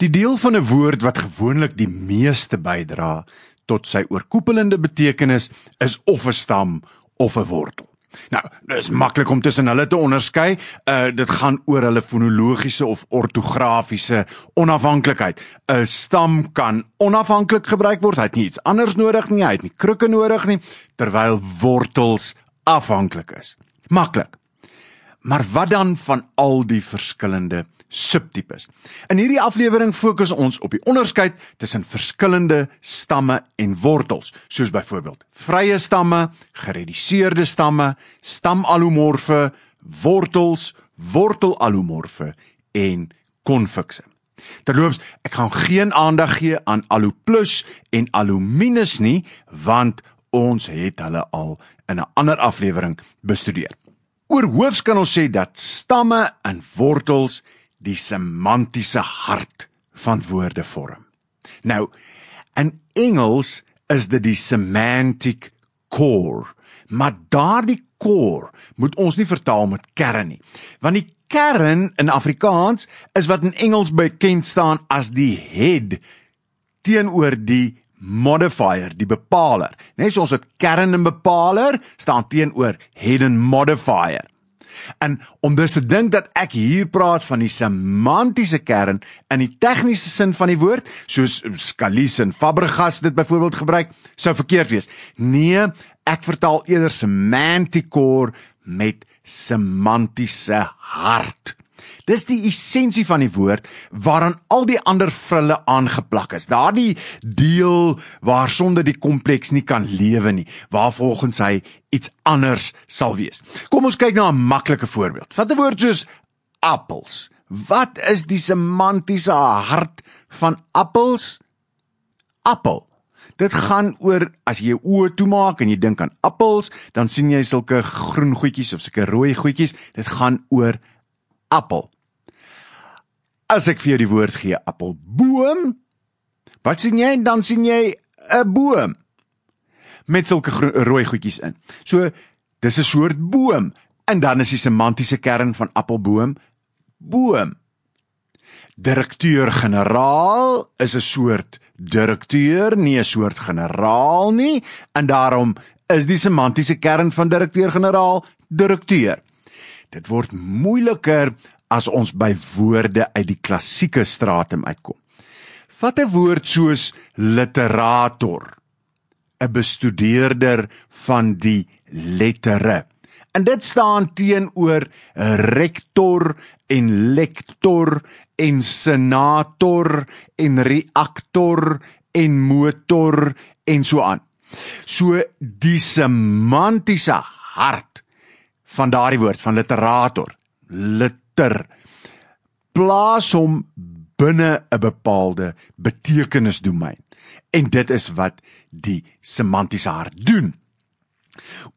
Die deel van 'n woord wat gewoonlik die meeste bydra tot sy oorkoepelende betekenis is of 'n stam of 'n wortel. Nou, dit is maklik om tussen hulle te onderskei. Uh dit gaan oor hulle fonologiese of ortografiese onafhanklikheid. 'n Stam kan onafhanklik gebruik word. Hy het nie iets anders nodig nie. Hy het nie krukke nodig nie, terwyl wortels afhanklik is. Maklik. Maar wat dan van al die verskillende subtipes. In hierdie aflewering fokus ons op die onderskeid tussen verskillende stamme en wortels, soos byvoorbeeld vrye stamme, gereduseerde stamme, stamallomorfe, wortels, wortelallomorfe en konfikse. Terloops, ek gaan geen aandag gee aan aluplus en aluminus nie, want ons het hulle al in 'n ander aflewering bestudeer. Oor hoofs kan ons sê dat stamme en wortels die semantiese hart van woorde vorm. Nou, in Engels is dit die semantic core, maar daardie core moet ons nie vertaal met kern nie, want die kern in Afrikaans is wat in Engels bekend staan as die head teenoor die modifier, die bepaler. Net soos 'n kern en bepaler staan teenoor head and modifier. En om dus te dink dat ek hier praat van die semantiese kern in die tegniese sin van die woord, soos Scalise en Fabregas dit byvoorbeeld gebruik, sou verkeerd wees. Nee, ek vertaal eerder semanticore met semantiese hart. Dis die essensie van die woord waaraan al die ander vrulle aangeplak is. Daardie deel waarsonder die kompleks nie kan lewe nie, waar volgens hy iets anders sal wees. Kom ons kyk na 'n maklike voorbeeld. Vat 'n woord soos appels. Wat is die semantiese hart van appels? Appel. Dit gaan oor as jy jou oë toemaak en jy dink aan appels, dan sien jy sulke groen goedjies of sulke rooi goedjies. Dit gaan oor appel. As ek vir jou die woord gee appelboom, wat sien jy? Dan sien jy 'n boom met sulke rooi goedjies in. So dis 'n soort boom en dan is die semantiese kern van appelboom boom. Direkteur-generaal is 'n soort direkteur, nie 'n soort generaal nie, en daarom is die semantiese kern van direkteur-generaal direkteur. -generaal, direkteur. Dit word moeiliker as ons by woorde uit die klassieke stratum uitkom. Vat 'n woord soos literator, 'n bestudeerder van die lettere. En dit staan teenoor rektor en lektor en senator en reaktor en motor en so aan. So die semantiese hart van daardie woord van literator liter plaas hom binne 'n bepaalde betekenisdomein en dit is wat die semantiese hart doen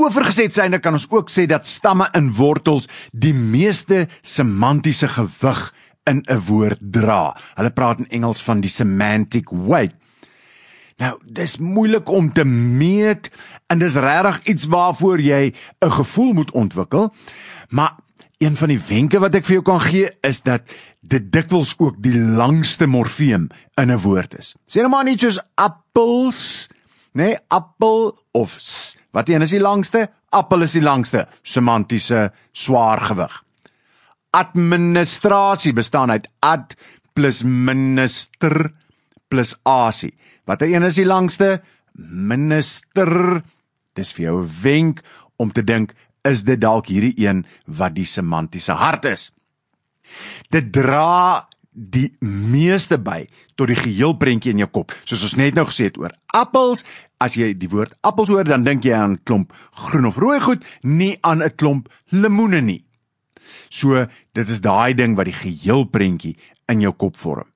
Oorgeset syne kan ons ook sê dat stamme in wortels die meeste semantiese gewig in 'n woord dra. Hulle praat in Engels van die semantic weight. Nou, dis moeilik om te meet en dis regtig iets waarvoor jy 'n gevoel moet ontwikkel. Maar een van die wenke wat ek vir jou kan gee is dat dit dikwels ook die langste morfeem in 'n woord is. Sê nou maar net soos appels, né? Nee, appel of s, wat een is die langste? Appel is die langste semantiese swaargewig. Administrasie bestaan uit ad plus minister plus asie. Watter een is die langste? Minister. Dis vir jou 'n wenk om te dink, is dit dalk hierdie een wat die semantiese hart is? Dit dra die meeste by tot die geheelprentjie in jou kop. Soos ons net nou gesê het oor appels, as jy die woord appels hoor, dan dink jy aan 'n klomp groen of rooi goed, nie aan 'n klomp lemoene nie. So, dit is daai ding wat die geheelprentjie in jou kop vorm.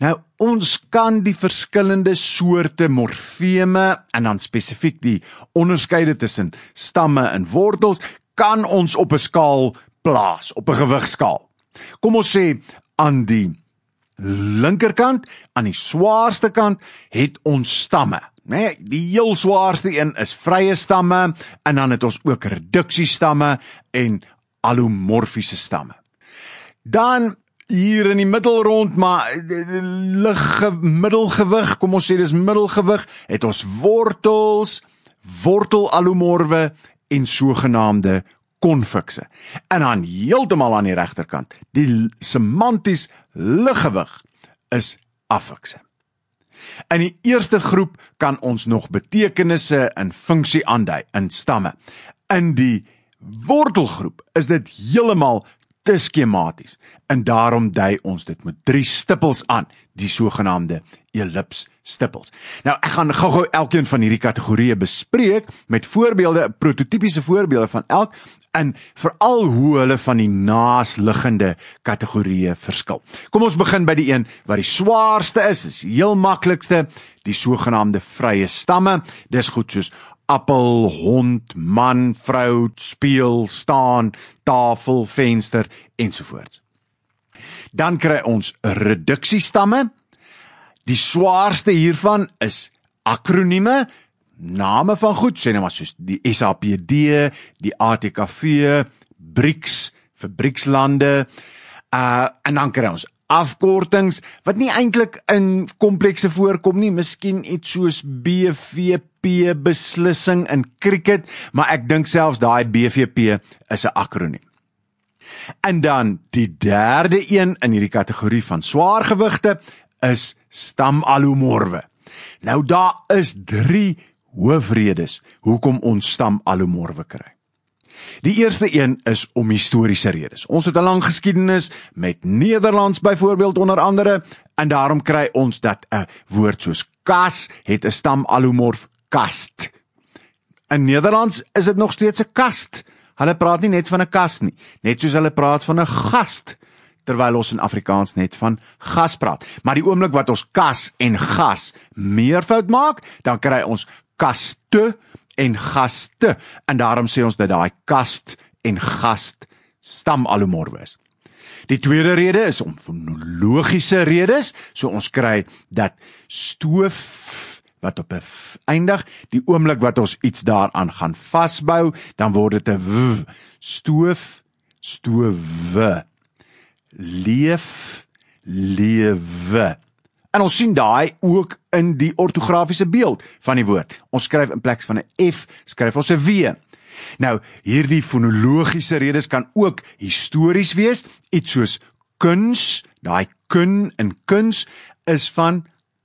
Nou ons kan die verskillende soorte morfeme en dan spesifiek die onderskeide tussen stamme en wortels kan ons op 'n skaal plaas, op 'n gewigskaal. Kom ons sê aan die linkerkant, aan die swaarste kant het ons stamme Nee, die heel swaarste een is vrye stamme en dan het ons ook reduksiestamme en allomorfiese stamme. Dan hier in die middel rond maar eh, lig middelgewig kom ons sê dis middelgewig het ons wortels wortel alumorwe en sogenaamde konfikse en dan heeltemal aan die regterkant die semanties liggewig is affikse in die eerste groep kan ons nog betekenisse en funksie aandui in stamme in die wortelgroep is dit heeltemal te skematies en daarom dui ons dit met drie stippels aan, die sogenaamde ellips stippels. Nou ek gaan gou-gou elkeen van hierdie kategorieë bespreek met voorbeelde, prototipiese voorbeelde van elk en veral hoe hulle van die naasliggende kategorieë verskil. Kom ons begin by die een wat die swaarste is, is heel maklikste, die sogenaamde vrye stamme. Dis goed soos appel, hond, man, vrou, speel, staan, tafel, venster ensovoorts. Dan kry ons reduksiestamme. Die swaarste hiervan is akronieme, name van goed, sê net maar soos die SAPD, die ATKV, BRICS, vir BRICS lande. Uh en dan kry ons afkortings wat nie eintlik in komplekse voorkom nie, miskien iets soos BVP beslissing in cricket, maar ek dink selfs daai BVP is 'n akroniem. En dan die derde een in hierdie kategorie van swaargewigte is stamalumorwe. Nou daar is 3 hoofredes hoekom ons stamalumorwe kry. Die eerste een is om historiese redes. Ons het 'n lang geskiedenis met Nederlands byvoorbeeld onder andere en daarom kry ons dat 'n woord soos kas het 'n stam allomorf kast. In Nederlands is dit nog steeds 'n kast. Hulle praat nie net van 'n kas nie, net soos hulle praat van 'n gast terwyl ons in Afrikaans net van gas praat. Maar die oomblik wat ons kas en gas meervoud maak, dan kry ons kaste en gaste en daarom sê ons dat daai kast en gast stam alumorwe is. Die tweede rede is om fonologiese redes, so ons kry dat stoof wat op eindig die oomblik wat ons iets daaraan gaan vasbou, dan word dit 'n stoof stoewe leef lewe En ons sien daai ook in die ortografiese beeld van die woord. Ons skryf in plaas van 'n F, skryf ons 'n W. Nou, hierdie fonologiese redes kan ook histories wees, iets soos kuns, daai kun in kuns is van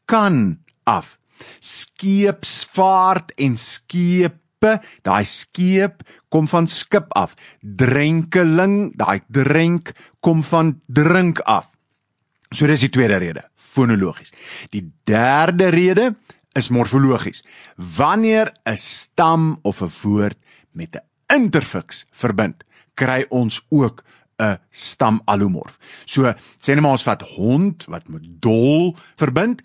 kan af. Skeepsvaart en skepe, daai skeep kom van skip af. Drenkeling, daai drink kom van drink af. So dis die tweede rede, fonologies. Die derde rede is morfologies. Wanneer 'n stam of 'n woord met 'n interfix verbind, kry ons ook 'n stam allomorf. So sê net maar ons vat hond wat met dol verbind.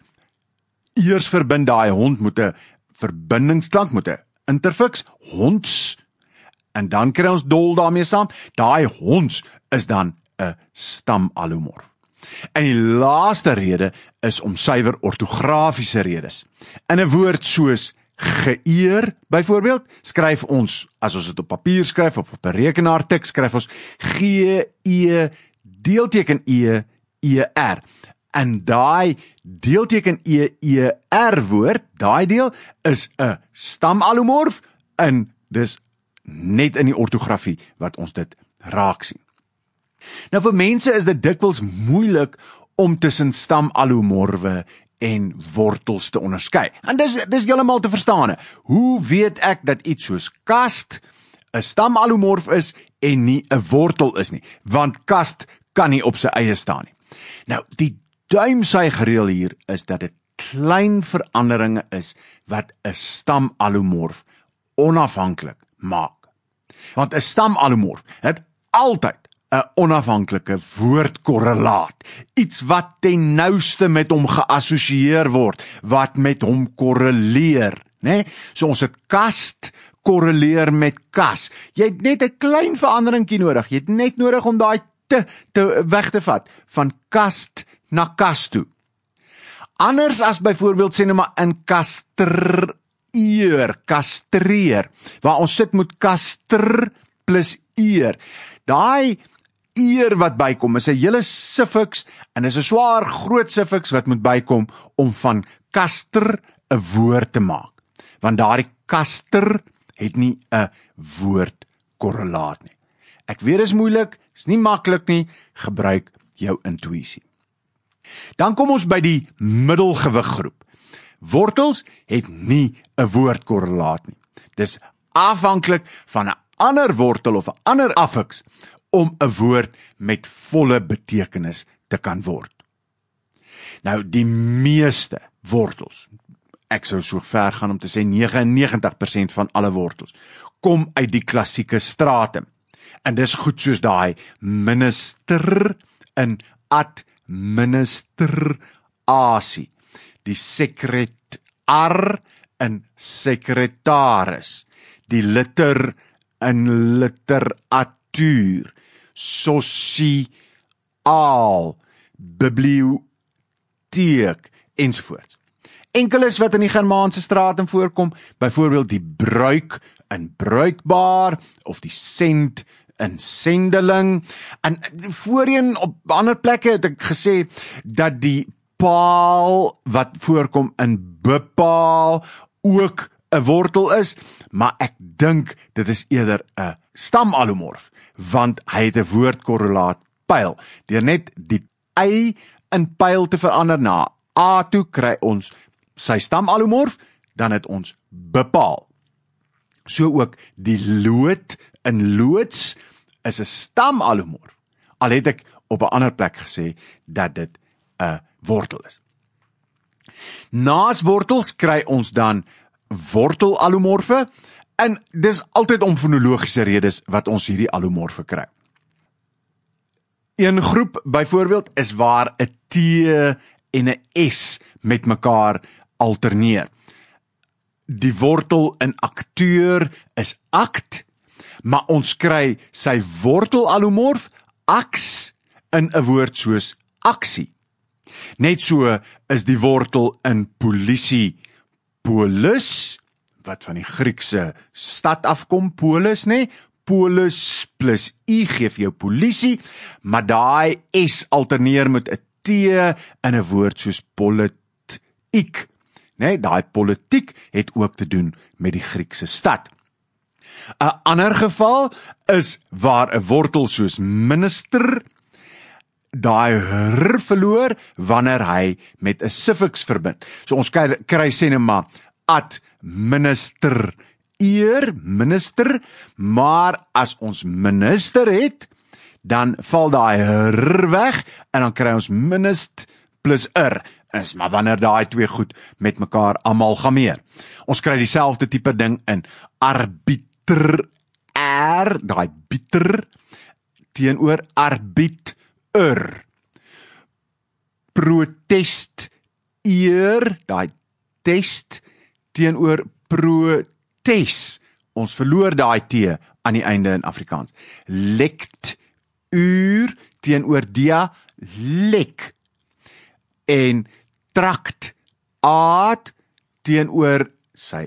Eers verbind daai hond met 'n verbindingsklank met 'n interfix honds en dan kry ons dol daarmee saam. Daai honds is dan 'n stam allomorf. En die laaste rede is om suiwer ortografiese redes. In 'n woord soos geëer byvoorbeeld skryf ons as ons dit op papier skryf of op 'n rekenaar tik skryf ons G E deelteken E E R. En daai deelteken E E R woord, daai deel is 'n stamallomorf in dis net in die ortografie wat ons dit raak sien. Nou vir mense is dit dikwels moeilik om tussen stam alumorwe en wortels te onderskei. En dis dis heeltemal te verstaan. Hoe weet ek dat iets soos kast 'n stam alumorf is en nie 'n wortel is nie? Want kast kan nie op sy eie staan nie. Nou, die duimsuigreël hier is dat dit klein veranderinge is wat 'n stam alumorf onafhanklik maak. Want 'n stam alumorf het altyd 'n onafhanklike woordkorrelaat, iets wat ten nouste met hom geassosieer word, wat met hom korreleer, né? Nee? So ons het kast korreleer met kas. Jy het net 'n klein veranderingkie nodig. Jy het net nodig om daai te, te weg te vat van kast na kas toe. Anders as byvoorbeeld sê net maar in kaster eer, kastreer, waar ons sit met kaster plus eer. Daai eer wat bykom. Dis 'n hele sifiks en dis 'n swaar groot sifiks wat moet bykom om van kaster 'n woord te maak. Want daardie kaster het nie 'n woord korrelaat nie. Ek weet dit is moeilik, is nie maklik nie, gebruik jou intuïsie. Dan kom ons by die middelgewiggroep. Wortels het nie 'n woord korrelaat nie. Dis afhanklik van 'n ander wortel of 'n ander afiks om 'n woord met volle betekenis te kan word. Nou die meeste wortels, ek sou so ver gaan om te sê 99% van alle wortels kom uit die klassieke strate. En dis goed soos daai minister in administrasie. Die sekretar in sekretaris. Die litter in litterat kultuur sosiaal biblioteek ensvoorts Enkeles wat in die Germaanse straat en voorkom, byvoorbeeld die bruik in bruikbaar of die send in sendeling. En voorheen op ander plekke het ek gesê dat die paal wat voorkom in bepaal ook 'n wortel is, maar ek dink dit is eerder 'n stam alomorf want hy het 'n woordkorrelaat pyl. Deur net die y in pyl te verander na a toe kry ons sy stam alomorf, dan het ons bepaal. So ook die lood in loods is 'n stam alomorf. Al het ek op 'n ander plek gesê dat dit 'n wortel is. Naas wortels kry ons dan wortel allomorfe en dis altyd om fonologiese redes wat ons hierdie allomorfe kry. Een groep byvoorbeeld is waar 'n T en 'n S met mekaar alterneer. Die wortel in akteur is act, maar ons kry sy wortel allomorf aks in 'n woord soos aksie. Net so is die wortel in polisie polis wat van die Griekse stad afkom polis nê polis plus u gee vir jou polisie maar daai s alterneer met 'n t in 'n woord soos politiek nê nee, daai politiek het ook te doen met die Griekse stad 'n ander geval is waar 'n wortel soos minister daai r verloor wanneer hy met 'n suffix verbind. So ons kry, kry sê net maar ad minister eer minister, maar as ons minister het, dan val daai r weg en dan kry ons minist plus r is maar wanneer daai twee goed met mekaar almal gaan meer. Ons kry dieselfde tipe ding in arbiter r daai biter teenoor arbit, arbit er protest eer daai test teenoor protest ons verloor daai t aan die einde in afrikaans lekt uur teenoor dia lek en trakt aard teenoor sy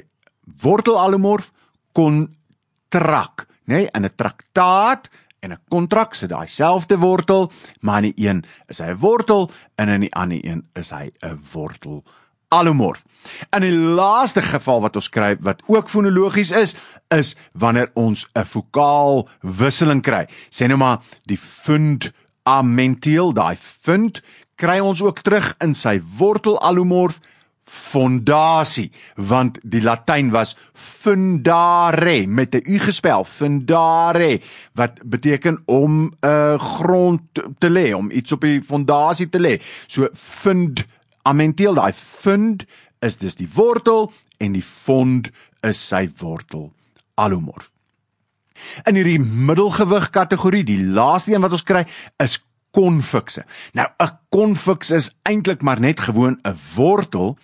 wortel allomorf kon trak nê nee, in 'n traktaat en 'n kontrak sit daai selfde wortel, maar in die een is hy 'n wortel en in die ander een is hy 'n wortel alomorf. En die laaste geval wat ons kry wat ook fonologies is, is wanneer ons 'n vokaal wisseling kry. Sê nou maar die fund amentiel, daai fund kry ons ook terug in sy wortel alomorf fondasie want die latyn was fundare met 'n u gespel fundare wat beteken om 'n uh, eh, grond te lê om iets op die fondasie te lê so fund amenteel daai fund is dis die wortel en die fond is sy wortel alomorf in hierdie middelgewig kategorie die laaste een wat ons kry is konfikse. Nou 'n konfiks is eintlik maar net gewoon 'n wortel,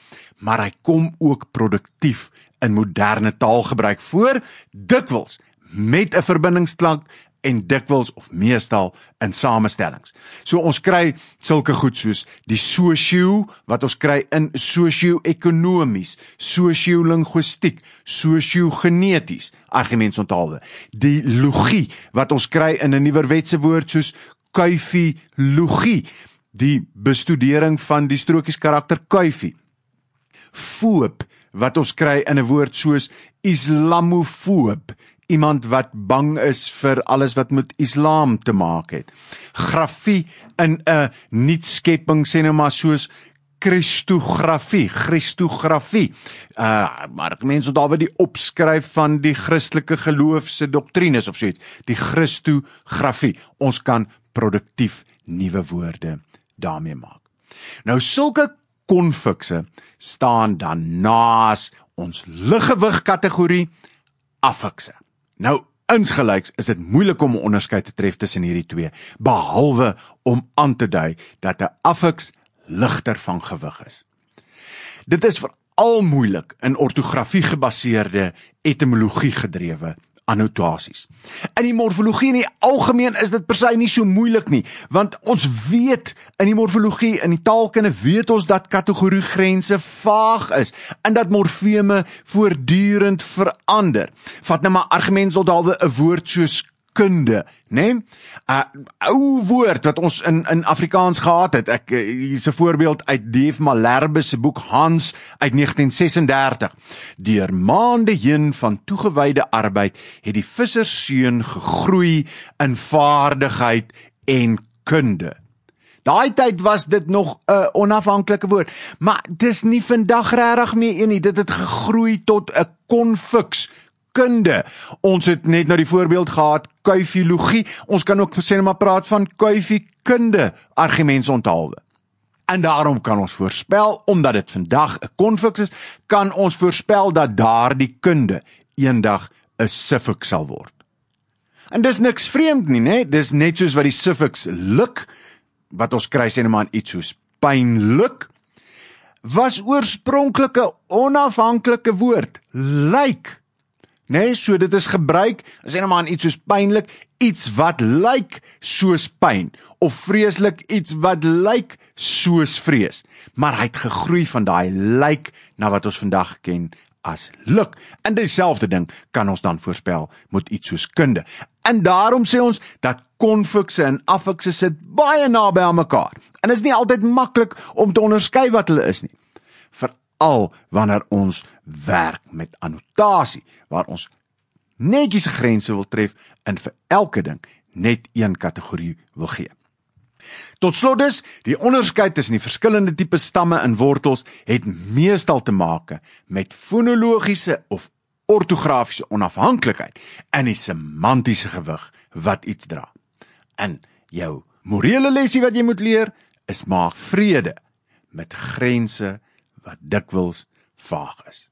maar hy kom ook produktief in moderne taalgebruik voor, dikwels met 'n verbindingsklank en dikwels of meestal in samestellings. So ons kry sulke goed soos die sosio wat ons kry in sosio-ekonomies, sosio-linguistiek, sosio-geneties argumente onthaalwe. Die logie wat ons kry in 'n nuwer wetse woord soos Kuifie logie, die bestudering van die strokieskarakter Kuifie. Foop wat ons kry in 'n woord soos islamofoop, iemand wat bang is vir alles wat met islam te maak het. Grafie in 'n nuutskepping sê nou maar soos kristografie, kristografie. Uh maar mense wat alweer die opskryf van die Christelike geloof se doktrines of so iets, die kristografie. Ons kan produktief nuwe woorde daarmee maak. Nou sulke konfikse staan dan naas ons liggewig kategorie affikse. Nou insgelyks is dit moeilik om 'n onderskeid te tref tussen hierdie twee behalwe om aan te dui dat 'n affiks ligter van gewig is. Dit is veral moeilik in ortografie gebaseerde etimologie gedrewe annotasies. In die morfologie in die algemeen is dit persy nie so moeilik nie, want ons weet in die morfologie in die taalkunde weet ons dat kategorie grense vaag is en dat morfeme voortdurend verander. Vat nou maar argumentsdalwe 'n woord soos kunde, né? Nee? 'n Ou woord wat ons in in Afrikaans gehad het. Ek eh, hier's 'n voorbeeld uit Dief Malherbe se boek Hans uit 1936. Deur maande heen van toegewyde arbeid het die visserseun gegroei in vaardigheid en kunde. Daai tyd was dit nog 'n uh, onafhanklike woord, maar dis nie vandag regtig meer een nie. Dit het gegroei tot 'n konfiks kunde. Ons het net nou die voorbeeld gehad kuifilogie. Ons kan ook sê net maar praat van kuifiekunde argumente onthaalwe. En daarom kan ons voorspel omdat dit vandag 'n konfiks is, kan ons voorspel dat daardie kunde eendag 'n sifik sal word. En dis niks vreemd nie, né? Dis net soos wat die sifiks luk wat ons kry sê net maar iets soos pynluk was oorspronklike onafhanklike woord lyk like nê? Nee, so dit is gebruik, as jy nou maar iets soos pynlik, iets wat lyk soos pyn of vreeslik iets wat lyk soos vrees. Maar hy het gegroei van daai lyk na wat ons vandag ken as luk. In dieselfde ding kan ons dan voorspel met iets soos kunde. En daarom sê ons dat konfikse en affikse sit baie naby aan mekaar. En is nie altyd maklik om te onderskei wat hulle is nie. Vir veral wanneer ons werk met annotasie waar ons netjies grense wil tref en vir elke ding net een kategorie wil gee. Tot slot dus, die onderskeid tussen die verskillende tipe stamme en wortels het meestal te maak met fonologiese of ortografiese onafhanklikheid en die semantiese gewig wat iets dra. In jou morele lesie wat jy moet leer, is maak vrede met grense wat dikwels vaag is.